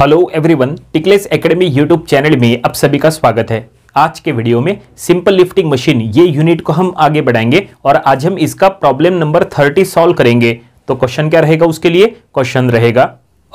Hello everyone टिकलेस academy YouTube channel में आप सभी का स्वागत है आज के वीडियो में सिंपल लिफ्टिंग मशीन ये यूनिट को हम आगे बढ़ाएंगे और आज हम इसका प्रॉब्लम नंबर 30 सॉल्व करेंगे तो क्वेश्चन क्या रहेगा उसके लिए क्वेश्चन रहेगा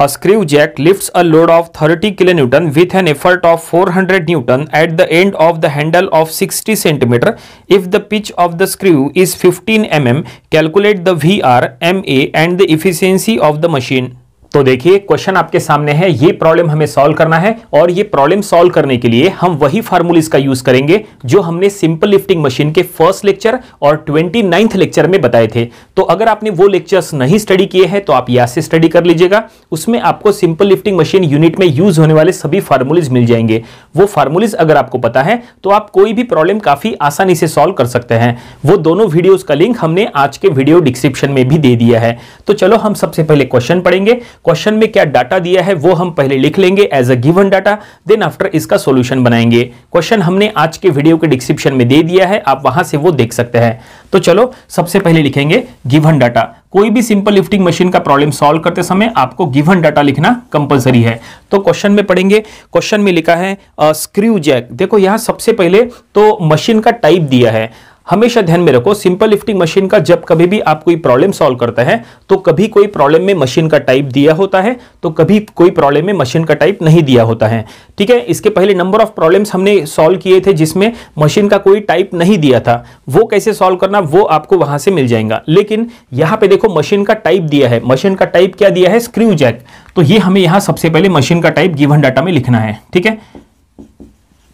a screw jack lifts a load of 30 kilo newton with an effort of 400 newton at the end of the handle of 60 centimetre if the pitch of the screw is 15 M M calculate the V R M A and the efficiency of the machine तो देखिए question आपके सामने है ये problem हमें solve करना है और ये प्रॉब्लम सॉल्व करने के लिए हम वही फार्मूलिस का यूज करेंगे जो हमने सिंपल लिफ्टिंग मशीन के फर्स्ट लेक्चर और ट्वेंटी लेक्चर में बताए थे तो अगर आपने वो लेक्चर्स नहीं स्टडी किए हैं तो आप यहाँ से स्टडी कर लीजिएगा उसमें आपको सिंपल लिफ्टिंग मशीन यूनिट में यूज होने वाले सभी फार्मूलिस मिल जाएंगे वो फार्मूलिस अगर आपको पता है तो आप कोई भी प्रॉब्लम काफी आसानी से सॉल्व कर सकते हैं वो दोनों वीडियोज का लिंक हमने आज के वीडियो डिस्क्रिप्शन में भी दे दिया है तो चलो हम सबसे पहले क्वेश्चन पढ़ेंगे क्वेश्चन में क्या डाटा दिया है वो हम पहले लिख लेंगे as a given data then after इसका सोल्यूशन बनाएंगे क्वेश्चन हमने आज के वीडियो के डिस्क्रिप्शन में दे दिया है आप वहां से वो देख सकते हैं तो चलो सबसे पहले लिखेंगे गिवन डाटा कोई भी सिंपल लिफ्टिंग मशीन का प्रॉब्लम सॉल्व करते समय आपको गिवन डाटा लिखना कंपलसरी है तो क्वेश्चन में पढ़ेंगे क्वेश्चन में लिखा है स्क्रू जैक देखो यहां सबसे पहले तो मशीन का टाइप दिया है हमेशा ध्यान में रखो सिंपल लिफ्टिंग मशीन का जब कभी भी आप कोई प्रॉब्लम सॉल्व करते हैं तो कभी कोई प्रॉब्लम में मशीन का टाइप दिया होता है तो कभी कोई प्रॉब्लम में मशीन का टाइप नहीं दिया होता है ठीक है इसके पहले नंबर ऑफ प्रॉब्लम्स हमने सॉल्व किए थे जिसमें मशीन का कोई टाइप नहीं दिया था वो कैसे सॉल्व करना वो आपको वहां से मिल जाएगा लेकिन यहां पे देखो मशीन का टाइप दिया है मशीन का टाइप क्या दिया है स्क्रू जैक तो ये हमें यहां सबसे पहले मशीन का टाइप गिवन डाटा में लिखना है ठीक है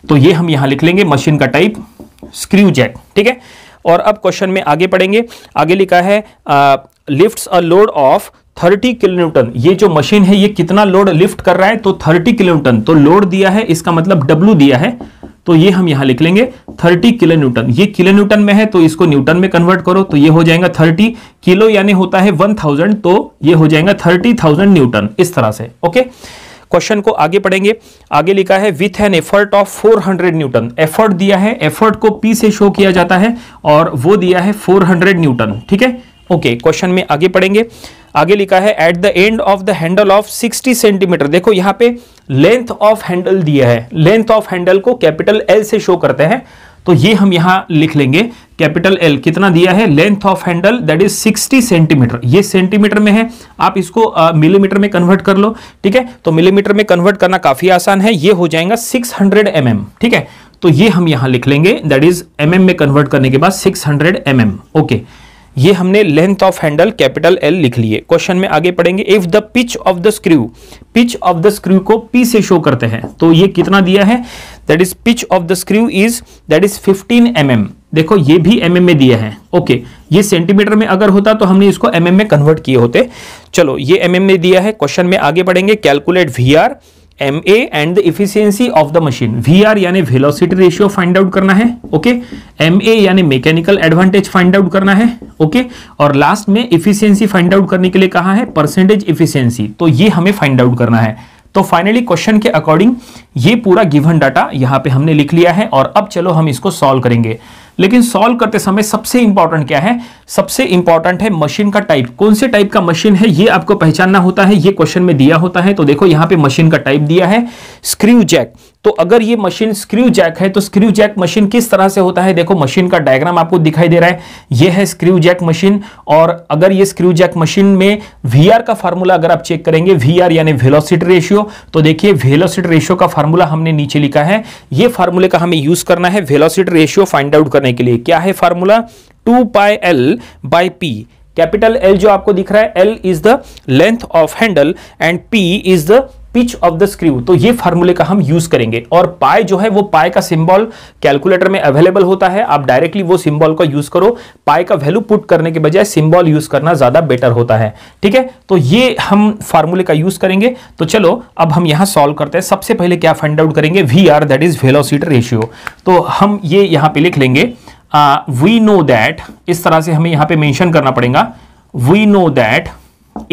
तो ये हम यहां लिख लेंगे मशीन का टाइप स्क्रू जैक ठीक है और अब क्वेश्चन में आगे पढ़ेंगे आगे लिखा है lifts a load of 30 kilonewton ये जो मशीन है ये कितना लोड लिफ्ट कर रहा है तो 30 किलोन्यूटन तो लोड दिया है इसका मतलब W दिया है तो ये हम यहां लिख लेंगे 30 किलो न्यूटन ये किलो न्यूटन में है तो इसको न्यूटन में कन्वर्ट करो तो ये हो जाएगा 30 किलो यानी होता है 1000 तो ये हो जाएगा 30,000 न्यूटन इस तरह से ओके क्वेश्चन को आगे पढ़ेंगे आगे लिखा है with an effort of 400 newton effort दिया है एफर्ट को पी से शो किया जाता है और वो दिया है 400 न्यूटन ठीक है ओके क्वेश्चन में आगे पढ़ेंगे आगे लिखा है at the end of the handle of 60 centimetre देखो यहां पे लेंथ ऑफ हैंडल दिया है लेंथ ऑफ हैंडल को कैपिटल एल से शो करते हैं तो ये हम यहां लिख लेंगे कैपिटल एल कितना दिया है length of handle that is 60 centimetre ये सेंटीमीटर में है आप इसको मिलीमीटर uh, में कन्वर्ट कर लो ठीक है तो मिलीमीटर में कन्वर्ट करना काफ़ी आसान है ये हो जाएगा 600 हंड्रेड mm, ठीक है तो ये हम यहां लिख लेंगे दैट इज एम में कन्वर्ट करने के बाद 600 हंड्रेड mm, ओके okay. ये हमने length of handle capital L लिख लिए क्वेश्चन में आगे पढ़ेंगे if the pitch of the screw pitch of the screw को पी से शो करते हैं तो ये कितना दिया है that is pitch of the screw is that is 15 M mm. देखो ये भी एम mm में दिया है ओके okay, ये सेंटीमीटर में अगर होता तो हमने इसको एम mm में कन्वर्ट किए होते चलो ये एम mm में दिया है क्वेश्चन में आगे पढ़ेंगे calculate V R M A and the efficiency of the machine V R यानी वेलोसिटी रेशियो फाइंड आउट करना है ओके एम ए यानी मैकेनिकल एडवांटेज फाइंड आउट करना है ओके okay? और लास्ट में इफिशियंसी फाइंड आउट करने के लिए कहा है परसेंटेज इफिशियंसी तो ये हमें फाइंड आउट करना है तो फाइनली क्वेश्चन के अकॉर्डिंग ये पूरा गिवन डाटा यहाँ पे हमने लिख लिया है और अब चलो हम इसको सॉल्व करेंगे लेकिन सॉल्व करते समय सबसे इंपॉर्टेंट क्या है सबसे इंपॉर्टेंट है मशीन का टाइप कौन से टाइप का मशीन है ये आपको पहचानना होता है ये क्वेश्चन में दिया होता है तो देखो यहां पे मशीन का टाइप दिया है स्क्रू जैक तो अगर ये मशीन स्क्रू जैक है तो स्क्रू जैक मशीन किस तरह से होता है देखो मशीन का डायग्राम आपको दिखाई दे रहा है ये है स्क्रू जैक मशीन और अगर ये स्क्रू जैक मशीन में वी का फार्मूला अगर आप चेक करेंगे वी यानी वेलोसिटी रेशियो तो देखिए वेलोसिटी रेशियो का फार्मूला हमने नीचे लिखा है ये फार्मूले का हमें यूज करना है वेलोसिटी रेशियो फाइंड आउट करने के लिए क्या है formula two pi L by P capital L जो आपको दिख रहा है L is the length of handle and P is the pitch of the screw तो ये फार्मूले का हम यूज करेंगे और पाए जो है वो पाए का सिंबल कैलकुलेटर में अवेलेबल होता है आप डायरेक्टली वो सिंबल का यूज करो पाए का वैल्यू पुट करने के बजाय सिंबल यूज करना ज्यादा बेटर होता है ठीक है तो ये हम फार्मूले का यूज करेंगे तो चलो अब हम यहां सॉल्व करते हैं सबसे पहले क्या फाइंड आउट करेंगे V R that is velocity ratio तो हम ये यहां पे लिख लेंगे वी नो दैट इस तरह से हमें यहां पे मैंशन करना पड़ेगा we know that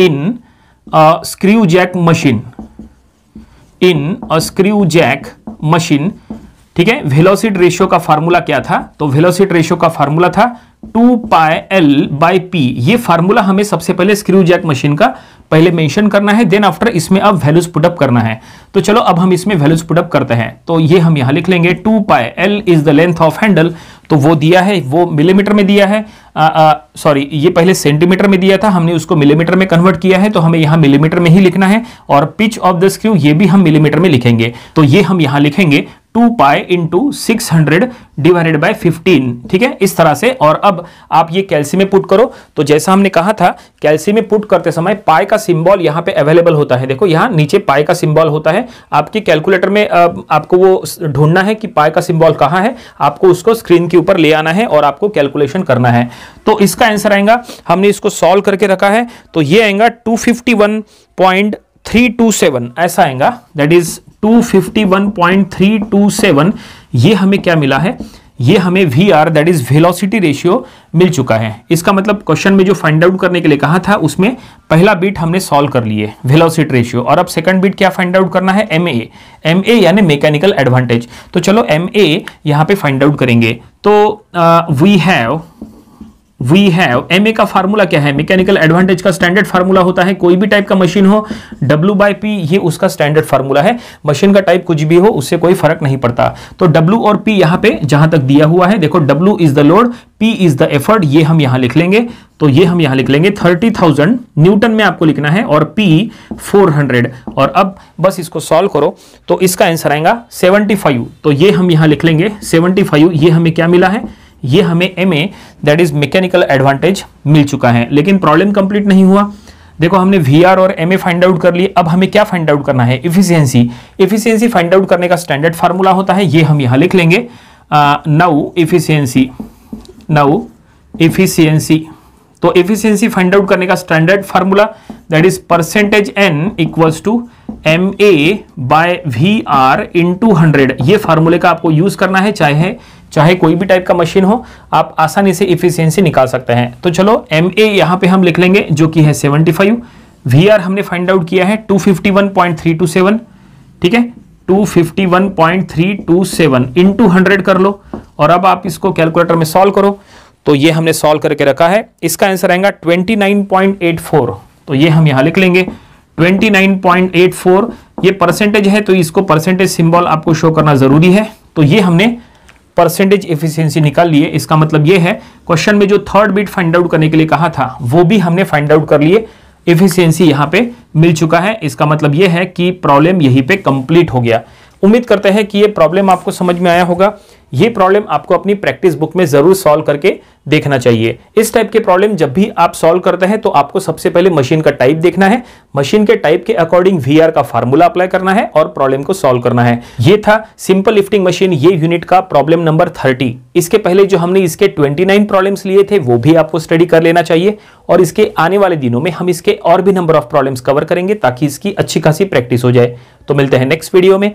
in screw jack machine in a screw jack machine ठीक है वेलोसिटी रेशियो का फार्मूला क्या था तो वेलोसिटी रेशियो का फार्मूला था two pi L by P ये फार्मूला हमें सबसे पहले स्क्रू जैक मशीन का पहले मेंशन करना है देन आफ्टर इसमें अब वैल्यूज पुटअप करना है तो चलो अब हम इसमें वैल्यूज पुटअप करते हैं तो ये हम यहां लिख लेंगे two pi L is the length of handle तो वो दिया है वो मिलीमीटर में दिया है सॉरी ये पहले सेंटीमीटर में दिया था हमने उसको मिलीमीटर में कन्वर्ट किया है तो हमें यहां मिलीमीटर में ही लिखना है और पिच ऑफ द स्क्रू ये भी हम मिलीमीटर में लिखेंगे तो ये हम यहां लिखेंगे two pi into six hundred divided by fifteen ठीक है इस तरह से और अब आप ये कैल्सी में पुट करो तो जैसा हमने कहा था कैल्सी में पुट करते समय पाई का सिंबल यहाँ पे अवेलेबल होता है देखो यहाँ नीचे पाई का सिंबल होता है आपके कैलकुलेटर में आपको वो ढूंढना है कि पाई का सिंबल कहाँ है आपको उसको स्क्रीन के ऊपर ले आना है और आपको कैलकुलेशन करना है तो इसका आंसर आएगा हमने इसको सॉल्व करके रखा है तो ये आएगा two fifty one point three two seven ऐसा आएगा दैट इज 251.327 ये हमें क्या मिला है ये हमें V R that is velocity ratio मिल चुका है इसका मतलब क्वेश्चन में जो फाइंड आउट करने के लिए कहा था उसमें पहला बीट हमने सॉल्व कर लिए वेलोसिटी रेशियो और अब सेकंड बीट क्या फाइंड आउट करना है एम ए एम ए यानी मैकेनिकल एडवांटेज तो चलो एम ए यहाँ पे फाइंड आउट करेंगे तो we uh, have we have M A का फार्मूला क्या है मैकेनिकल एडवांटेज का स्टैंडर्ड फार्मूला होता है कोई भी टाइप का मशीन हो W बाय पी ये उसका स्टैंडर्ड फार्मूला है मशीन का टाइप कुछ भी हो उससे कोई फर्क नहीं पड़ता तो W और P यहां पे जहां तक दिया हुआ है देखो W is the load P is the effort ये हम यहां लिख लेंगे तो ये हम यहां लिख लेंगे थर्टी थाउजेंड न्यूटन में आपको लिखना है और पी फोर हंड्रेड और अब बस इसको सॉल्व करो तो इसका आंसर आएगा सेवेंटी फाइव तो ये हम यहां लिख लेंगे सेवेंटी फाइव ये हमें क्या मिला है ये हमें M A that is mechanical advantage मिल चुका है लेकिन प्रॉब्लम कंप्लीट नहीं हुआ देखो हमने वी आर और एम ए फाइंड आउट कर लिए अब हमें क्या फाइंड आउट करना है इफिशियंसी इफिशियंसी फाइंड आउट करने का स्टैंडर्ड फार्मूला होता है ये हम यहां लिख लेंगे नाउ इफिशियंसी नाउ इफिशियंसी तो एफिशिएंसी फाइंड आउट करने का standard formula that is percentage N equals to M A by V R into hundred ये फार्मूले का आपको यूज करना है चाहे चाहे कोई भी टाइप का मशीन हो आप आसानी से इफिशियंसी निकाल सकते हैं तो चलो एम ए यहाँ पे हम लिख लेंगे जो कि है 75 आर हमने फाइंड आउट किया है 251.327 ठीक है 251.327 इनटू 100 कर लो और अब आप इसको कैलकुलेटर में सॉल्व करो तो ये हमने सॉल्व करके रखा है इसका आंसर आएगा 29.84 तो ये हम यहाँ लिख लेंगे 29.84 ये परसेंटेज है तो इसको परसेंटेज सिंबल आपको शो करना जरूरी है तो ये हमने परसेंटेज इफिशियंसी निकाल लिए इसका मतलब यह है क्वेश्चन में जो थर्ड बीट फाइंड आउट करने के लिए कहा था वो भी हमने फाइंड आउट कर लिए इफिशियंसी यहां पे मिल चुका है इसका मतलब यह है कि प्रॉब्लम यहीं पे कंप्लीट हो गया उम्मीद करते हैं कि ये प्रॉब्लम आपको समझ में आया होगा ये प्रॉब्लम आपको अपनी प्रैक्टिस बुक में ज़रूर सॉल्व करके देखना चाहिए इस टाइप के प्रॉब्लम जब भी आप सॉल्व करते हैं तो आपको सबसे पहले मशीन का टाइप देखना है मशीन के टाइप के अकॉर्डिंग वी का फार्मूला अप्लाई करना है और प्रॉब्लम को सॉल्व करना है ये था सिंपल लिफ्टिंग मशीन ये यूनिट का प्रॉब्लम नंबर थर्टी इसके पहले जो हमने इसके ट्वेंटी नाइन लिए थे वो भी आपको स्टडी कर लेना चाहिए और इसके आने वाले दिनों में हम इसके और भी नंबर ऑफ प्रॉब्लम कवर करेंगे ताकि इसकी अच्छी खासी प्रैक्टिस हो जाए तो मिलते हैं नेक्स्ट वीडियो में